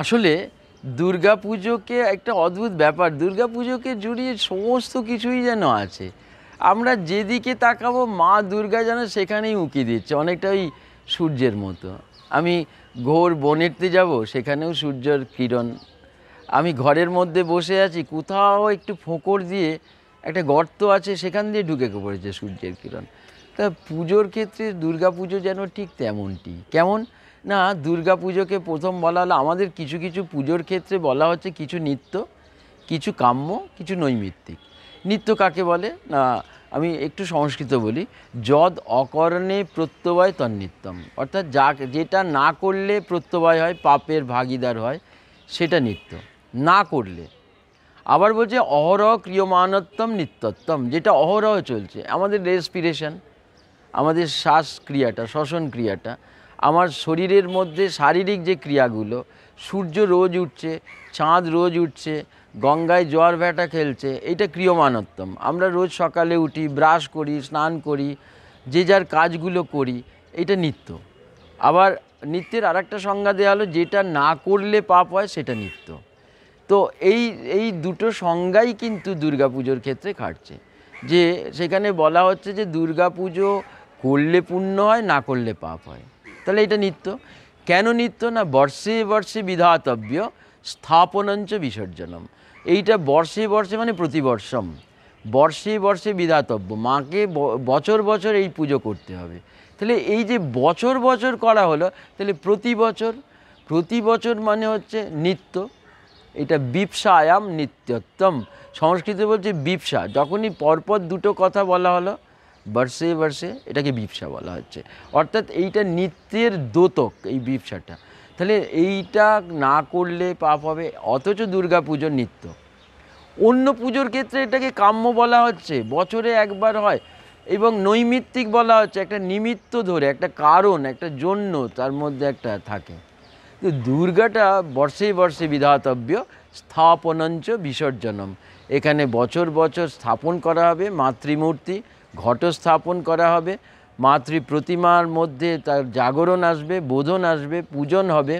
আসলে দুর্গা পুজোকে একটা অদ্ভুত ব্যাপার দুর্গা পুজোকে জুড়িয়ে সমস্ত কিছুই যেন আছে আমরা যেদিকে তাকাবো মা দুর্গা যেন সেখানেই উঁকি দিচ্ছে অনেকটা ওই সূর্যের মতো আমি ঘোর বনেরতে যাব সেখানেও সূর্যর কিরণ আমি ঘরের মধ্যে বসে আছি কোথাও একটু ফোঁকর দিয়ে একটা গর্ত আছে সেখান দিয়ে ঢুকে পড়েছে সূর্যের কিরণ তা পুজোর ক্ষেত্রে দুর্গা পুজো যেন ঠিক তেমনটি কেমন না দুর্গা পুজোকে প্রথম বলা হলো আমাদের কিছু কিছু পুজোর ক্ষেত্রে বলা হচ্ছে কিছু নিত্য কিছু কাম্য কিছু নৈমিত্তিক নিত্য কাকে বলে না আমি একটু সংস্কৃত বলি যদ অকরণে প্রত্যবয় তন্নিত্যম অর্থাৎ যা যেটা না করলে প্রত্যবয় হয় পাপের ভাগিদার হয় সেটা নিত্য না করলে আবার বলছে অহরহ ক্রিয়মানত্তম নিত্যত্তম যেটা অহরহ চলছে আমাদের রেসপিরেশন আমাদের শ্বাস ক্রিয়াটা শ্বসন ক্রিয়াটা আমার শরীরের মধ্যে শারীরিক যে ক্রিয়াগুলো সূর্য রোজ উঠছে চাঁদ রোজ উঠছে গঙ্গায় জোয়ার ভ্যাটা খেলছে এটা ক্রিয়মানত্তম আমরা রোজ সকালে উঠি ব্রাশ করি স্নান করি যে যার কাজগুলো করি এটা নিত্য আবার নিত্যের আর একটা সংজ্ঞা দেওয়া হলো যেটা না করলে পাপ হয় সেটা নিত্য তো এই এই দুটো সংজ্ঞাই কিন্তু দুর্গাপুজোর ক্ষেত্রে খাটছে যে সেখানে বলা হচ্ছে যে দুর্গাপুজো করলে পুণ্য হয় না করলে পাপ হয় তাহলে এটা নিত্য কেন নিত্য না বর্ষে বর্ষে বিধাতব্য স্থাপনাঞ্চ বিসর্জনম এইটা বর্ষে বর্ষে মানে প্রতিবর্ষম বর্ষে বর্ষে বিধাতব্য মাকে বছর বছর এই পুজো করতে হবে তাহলে এই যে বছর বছর করা হলো তাহলে প্রতি বছর প্রতি বছর মানে হচ্ছে নিত্য এটা বিপসা আয়াম নিত্যত্তম সংস্কৃতে বলছে বিপসা যখনই পরপর দুটো কথা বলা হলো বর্ষে বর্ষে এটাকে বিপসা বলা হচ্ছে অর্থাৎ এইটা নিত্যের দোতক এই বিপসাটা তাহলে এইটা না করলে পাপ হবে অথচ দুর্গা পুজোর নিত্য অন্য পুজোর ক্ষেত্রে এটাকে কাম্য বলা হচ্ছে বছরে একবার হয় এবং নৈমিত্তিক বলা হচ্ছে একটা নিমিত্ত ধরে একটা কারণ একটা জন্য তার মধ্যে একটা থাকে তো দুর্গাটা বর্ষে বর্ষে বিধাতব্য স্থাপনঞ্চ বিসর্জনম এখানে বছর বছর স্থাপন করা হবে মাতৃমূর্তি ঘট স্থাপন করা হবে মাতৃ প্রতিমার মধ্যে তার জাগরণ আসবে বোধন আসবে পূজন হবে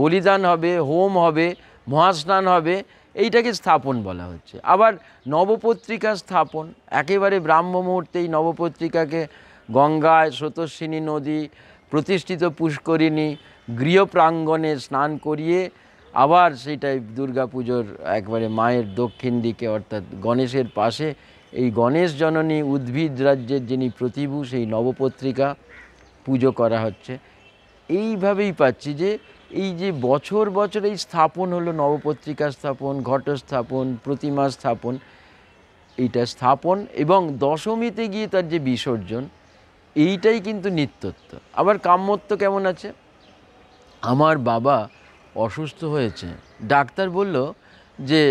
বলিদান হবে হোম হবে মহাস্নান হবে এইটাকে স্থাপন বলা হচ্ছে আবার নবপত্রিকা স্থাপন একেবারে ব্রাহ্ম মুহূর্তেই নবপত্রিকাকে গঙ্গায় স্রোতস্বিনী নদী প্রতিষ্ঠিত পুষ্করিণী গৃহ প্রাঙ্গণে স্নান করিয়ে আবার সেটাই দুর্গাপুজোর একবারে মায়ের দক্ষিণ দিকে অর্থাৎ গণেশের পাশে এই গণেশ জননী উদ্ভিদ রাজ্যের যিনি প্রতিভূ সেই নবপত্রিকা পুজো করা হচ্ছে এইভাবেই পাচ্ছি যে এই যে বছর বছর এই স্থাপন হলো নবপত্রিকা স্থাপন ঘট স্থাপন প্রতিমা স্থাপন এইটা স্থাপন এবং দশমীতে গিয়ে তার যে বিসর্জন এইটাই কিন্তু নিত্যত্ব আবার কাম্যত্ব কেমন আছে আমার বাবা অসুস্থ হয়েছে ডাক্তার বলল যে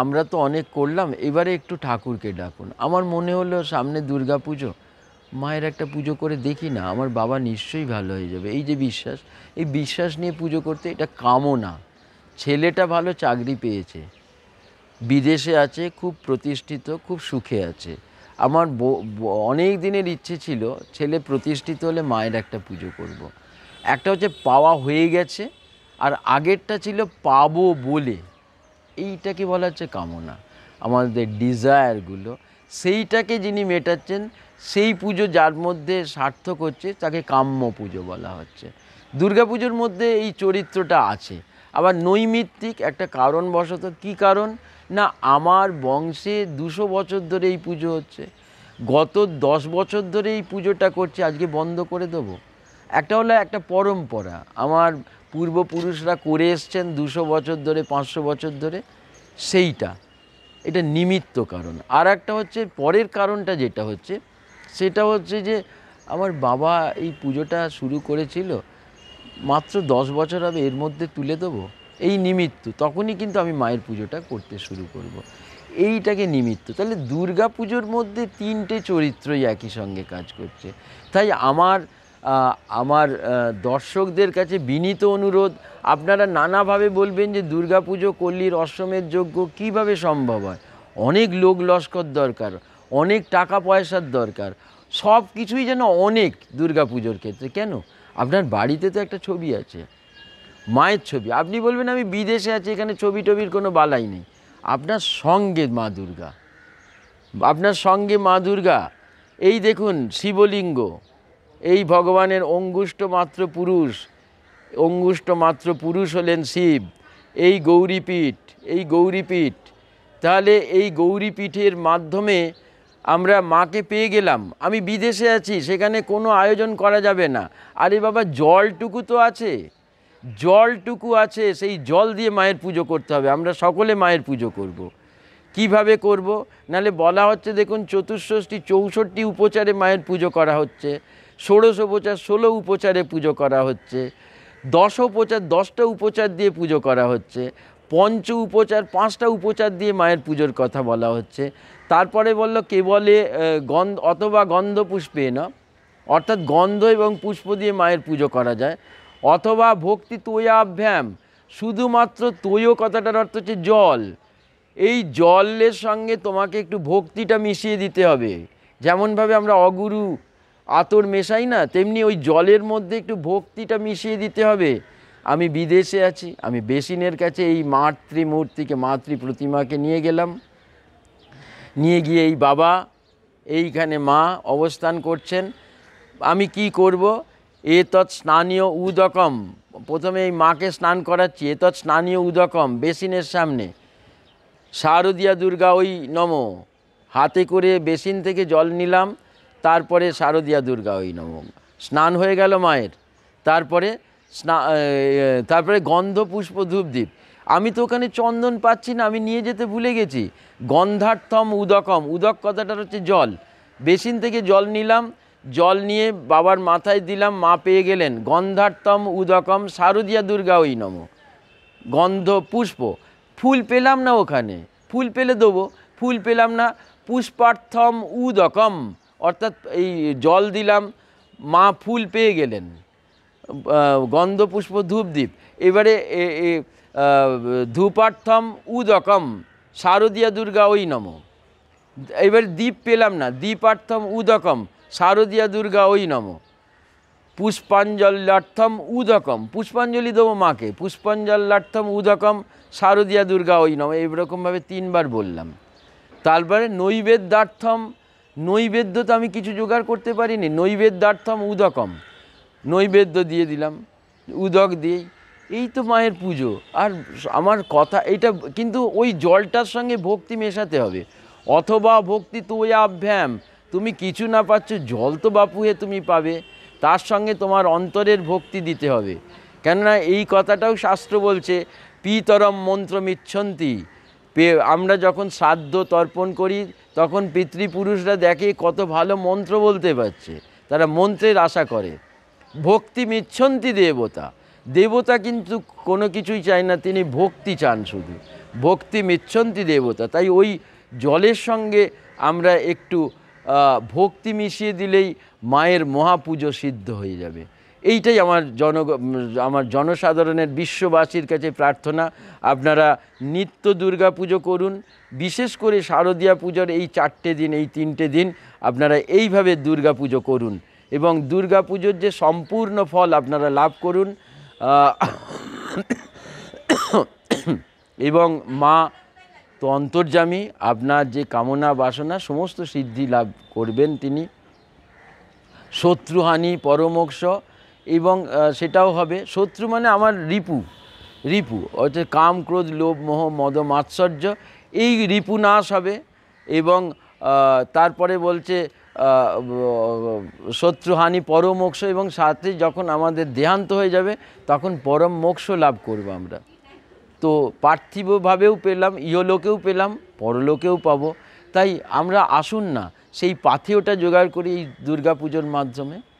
আমরা তো অনেক করলাম এবারে একটু ঠাকুরকে ডাকুন আমার মনে হলো সামনে দুর্গা পুজো মায়ের একটা পুজো করে দেখি না আমার বাবা নিশ্চয়ই ভালো হয়ে যাবে এই যে বিশ্বাস এই বিশ্বাস নিয়ে পুজো করতে এটা কামনা ছেলেটা ভালো চাকরি পেয়েছে বিদেশে আছে খুব প্রতিষ্ঠিত খুব সুখে আছে আমার অনেক দিনের ইচ্ছে ছিল ছেলে প্রতিষ্ঠিত হলে মায়ের একটা পুজো করব। একটা হচ্ছে পাওয়া হয়ে গেছে আর আগেরটা ছিল পাবো বলে এইটাকে বলা হচ্ছে কামনা আমাদের ডিজায়ারগুলো সেইটাকে যিনি মেটাচ্ছেন সেই পুজো যার মধ্যে সার্থক হচ্ছে তাকে কাম্য পুজো বলা হচ্ছে দুর্গাপুজোর মধ্যে এই চরিত্রটা আছে আবার নৈমিত্তিক একটা কারণবশত কি কারণ না আমার বংশে দুশো বছর ধরে এই পুজো হচ্ছে গত দশ বছর ধরে এই পুজোটা করছে আজকে বন্ধ করে দেবো একটা হলো একটা পরম্পরা আমার পূর্বপুরুষরা করে এসছেন দুশো বছর ধরে পাঁচশো বছর ধরে সেইটা এটা নিমিত্ত কারণ আর একটা হচ্ছে পরের কারণটা যেটা হচ্ছে সেটা হচ্ছে যে আমার বাবা এই পুজোটা শুরু করেছিল মাত্র দশ বছর হবে এর মধ্যে তুলে দেবো এই নিমিত্ত তখনই কিন্তু আমি মায়ের পুজোটা করতে শুরু করব। এইটাকে নিমিত্ত তাহলে দুর্গা পুজোর মধ্যে তিনটে চরিত্রই একই সঙ্গে কাজ করছে তাই আমার আমার দর্শকদের কাছে বিনীত অনুরোধ আপনারা নানাভাবে বলবেন যে দুর্গাপুজো কল্লির অশ্বমের যোগ্য কিভাবে সম্ভব হয় অনেক লোক লস্কর দরকার অনেক টাকা পয়সার দরকার সব কিছুই যেন অনেক দুর্গাপুজোর ক্ষেত্রে কেন আপনার বাড়িতে তো একটা ছবি আছে মায়ের ছবি আপনি বলবেন আমি বিদেশে আছি এখানে ছবি টবির কোনো বালাই নেই আপনার সঙ্গে মা দুর্গা আপনার সঙ্গে মা দুর্গা এই দেখুন শিবলিঙ্গ এই ভগবানের অঙ্গুষ্ট মাত্র পুরুষ অঙ্গুষ্ট মাত্র পুরুষ হলেন শিব এই গৌরীপীঠ এই গৌরীপীঠ তাহলে এই গৌরীপীঠের মাধ্যমে আমরা মাকে পেয়ে গেলাম আমি বিদেশে আছি সেখানে কোনো আয়োজন করা যাবে না আরে বাবা জলটুকু তো আছে জলটুকু আছে সেই জল দিয়ে মায়ের পুজো করতে হবে আমরা সকলে মায়ের পুজো করব। কিভাবে করব নালে বলা হচ্ছে দেখুন চতুষ্ষষ্ঠী চৌষট্টি উপচারে মায়ের পুজো করা হচ্ছে ষোড়শ উপচার ষোলো উপচারে পুজো করা হচ্ছে দশ উপচার দশটা উপচার দিয়ে পুজো করা হচ্ছে পঞ্চ উপচার পাঁচটা উপচার দিয়ে মায়ের পুজোর কথা বলা হচ্ছে তারপরে বলল কেবলে গন্ধ অথবা গন্ধ পুষ্পে না অর্থাৎ গন্ধ এবং পুষ্প দিয়ে মায়ের পুজো করা যায় অথবা ভক্তি তৈয়াভ্যাম শুধুমাত্র তৈয় কথাটার অর্থ হচ্ছে জল এই জলের সঙ্গে তোমাকে একটু ভক্তিটা মিশিয়ে দিতে হবে যেমনভাবে আমরা অগুরু আতর মেশাই না তেমনি ওই জলের মধ্যে একটু ভক্তিটা মিশিয়ে দিতে হবে আমি বিদেশে আছি আমি বেসিনের কাছে এই মাতৃমূর্তিকে মাতৃ প্রতিমাকে নিয়ে গেলাম নিয়ে গিয়ে এই বাবা এইখানে মা অবস্থান করছেন আমি কি করব এ তৎ স্নানীয় উদকম প্রথমে এই মাকে স্নান করাচ্ছি এ তৎ স্নানীয় উদকম বেসিনের সামনে শারদিয়া দুর্গা ওই নম হাতে করে বেসিন থেকে জল নিলাম তারপরে শারদীয়া দুর্গা ওই নবম স্নান হয়ে গেল মায়ের তারপরে স্না তারপরে গন্ধ পুষ্প ধূপদ্বীপ আমি তো ওখানে চন্দন পাচ্ছি না আমি নিয়ে যেতে ভুলে গেছি গন্ধার্থম উদকম উদক কথাটা হচ্ছে জল বেসিন থেকে জল নিলাম জল নিয়ে বাবার মাথায় দিলাম মা পেয়ে গেলেন গন্ধার্থম উদকম শারদিয়া দুর্গা ওই নম গন্ধ পুষ্প ফুল পেলাম না ওখানে ফুল পেলে দেবো ফুল পেলাম না পুষ্পার্থম উদকম অর্থাৎ এই জল দিলাম মা ফুল পেয়ে গেলেন গন্ধ পুষ্প দ্বীপ এবারে ধূপার্থম উদকম শারদীয়া দুর্গা ওই নম এবারে দ্বীপ পেলাম না দ্বীপার্থম উদকম শারদীয়া দুর্গা ওই নম পুষ্পাঞ্জল্যার্থম উদকম পুষ্পাঞ্জলি দেবো মাকে পুষ্পাঞ্জল্যার্থম উদকম শারদীয়া দুর্গা ওই নম এইরকমভাবে তিনবার বললাম তারপরে নৈবেদ্যার্থম নৈবেদ্য তো আমি কিছু জোগাড় করতে পারিনি নৈবেদ্যার্থম উদকম নৈবেদ্য দিয়ে দিলাম উদক দিয়ে এই তো মায়ের পুজো আর আমার কথা এটা কিন্তু ওই জলটার সঙ্গে ভক্তি মেশাতে হবে অথবা ভক্তি তুই আভ্যাম তুমি কিছু না পাচ্ছ জল তো বাপু হয়ে তুমি পাবে তার সঙ্গে তোমার অন্তরের ভক্তি দিতে হবে কেননা এই কথাটাও শাস্ত্র বলছে পিতরম মন্ত্র মিচ্ছন্তি আমরা যখন শ্রাদ্ধ তর্পণ করি তখন পিতৃপুরুষরা দেখে কত ভালো মন্ত্র বলতে পারছে তারা মন্ত্রের আশা করে ভক্তি মিচ্ছন্তি দেবতা দেবতা কিন্তু কোনো কিছুই চায় না তিনি ভক্তি চান শুধু ভক্তি মিচ্ছন্তি দেবতা তাই ওই জলের সঙ্গে আমরা একটু ভক্তি মিশিয়ে দিলেই মায়ের মহাপুজো সিদ্ধ হয়ে যাবে এইটাই আমার জন আমার জনসাধারণের বিশ্ববাসীর কাছে প্রার্থনা আপনারা নিত্য দুর্গা পুজো করুন বিশেষ করে শারদীয়া পুজোর এই চারটে দিন এই তিনটে দিন আপনারা এইভাবে দুর্গা পুজো করুন এবং দুর্গা পুজোর যে সম্পূর্ণ ফল আপনারা লাভ করুন এবং মা তো অন্তর্জামী আপনার যে কামনা বাসনা সমস্ত সিদ্ধি লাভ করবেন তিনি শত্রুহানি পরমোক্ষ এবং সেটাও হবে শত্রু মানে আমার রিপু রিপু অর্থাৎ কাম ক্রোধ লোভ মোহ মদ মাৎসর্য এই রিপু নাশ হবে এবং তারপরে বলছে শত্রুহানি পরম মোক্ষ এবং সাথে যখন আমাদের দেহান্ত হয়ে যাবে তখন পরম মোক্ষ লাভ করব আমরা তো পার্থিবভাবেও পেলাম ইহলোকেও পেলাম পরলোকেও পাবো তাই আমরা আসুন না সেই পাথিওটা জোগাড় করি এই দুর্গাপুজোর মাধ্যমে